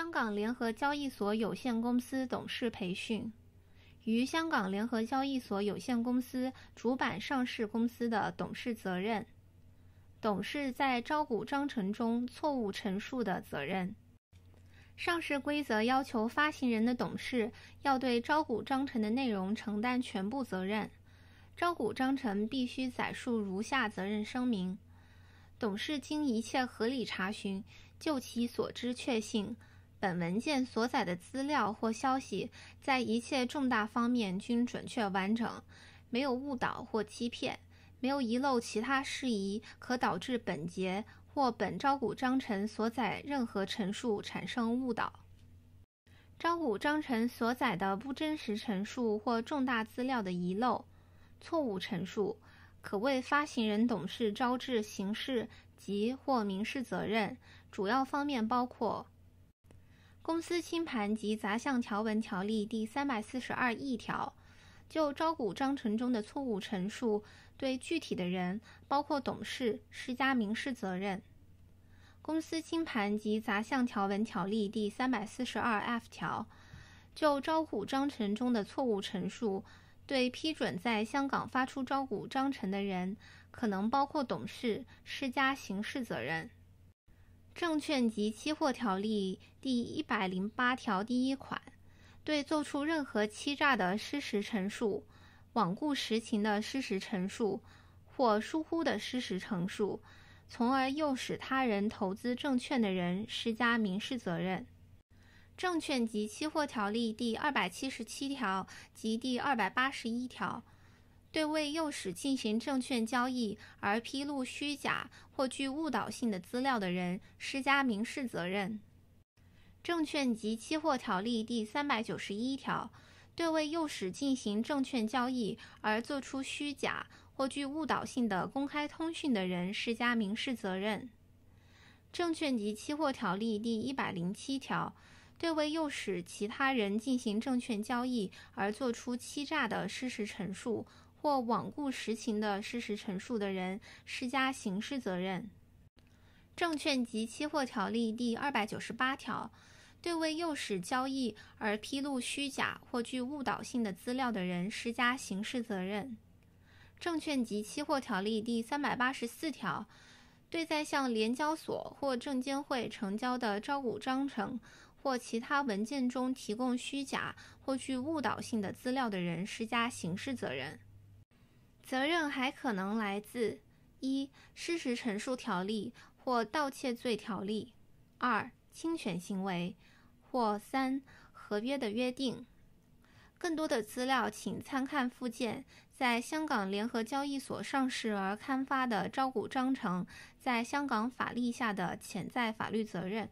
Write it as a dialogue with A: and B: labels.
A: 香港联合交易所有限公司董事培训，与香港联合交易所有限公司主板上市公司的董事责任，董事在招股章程中错误陈述的责任。上市规则要求发行人的董事要对招股章程的内容承担全部责任。招股章程必须载述如下责任声明：董事经一切合理查询，就其所知确信。本文件所载的资料或消息，在一切重大方面均准确完整，没有误导或欺骗，没有遗漏其他事宜，可导致本节或本招股章程所载任何陈述产生误导。招股章程所载的不真实陈述或重大资料的遗漏、错误陈述，可为发行人董事招致刑事及或民事责任，主要方面包括。公司清盘及杂项条文条例第 342E 条，就招股章程中的错误陈述，对具体的人，包括董事，施加民事责任。公司清盘及杂项条文条例第 342F 条，就招股章程中的错误陈述，对批准在香港发出招股章程的人，可能包括董事，施加刑事责任。证券及期货条例第一百零八条第一款，对做出任何欺诈的事实陈述、罔顾实情的事实陈述或疏忽的事实陈述，从而诱使他人投资证券的人，施加民事责任。证券及期货条例第二百七十七条及第二百八十一条。对为诱使进行证券交易而披露虚假或具误导性的资料的人施加民事责任，《证券及期货条例》第三百九十一条；对为诱使进行证券交易而作出虚假或具误导性的公开通讯的人施加民事责任，《证券及期货条例》第一百零七条；对为诱使其他人进行证券交易而作出欺诈的事实陈述。或罔顾实情的事实陈述的人，施加刑事责任。证券及期货条例第二百九十八条，对为诱使交易而披露虚假或具误导性的资料的人施加刑事责任。证券及期货条例第三百八十四条，对在向联交所或证监会成交的招股章程或其他文件中提供虚假或具误导性的资料的人施加刑事责任。责任还可能来自：一、事实陈述条例或盗窃罪条例；二、侵权行为；或三、合约的约定。更多的资料，请参看附件，在香港联合交易所上市而刊发的招股章程，在香港法律下的潜在法律责任。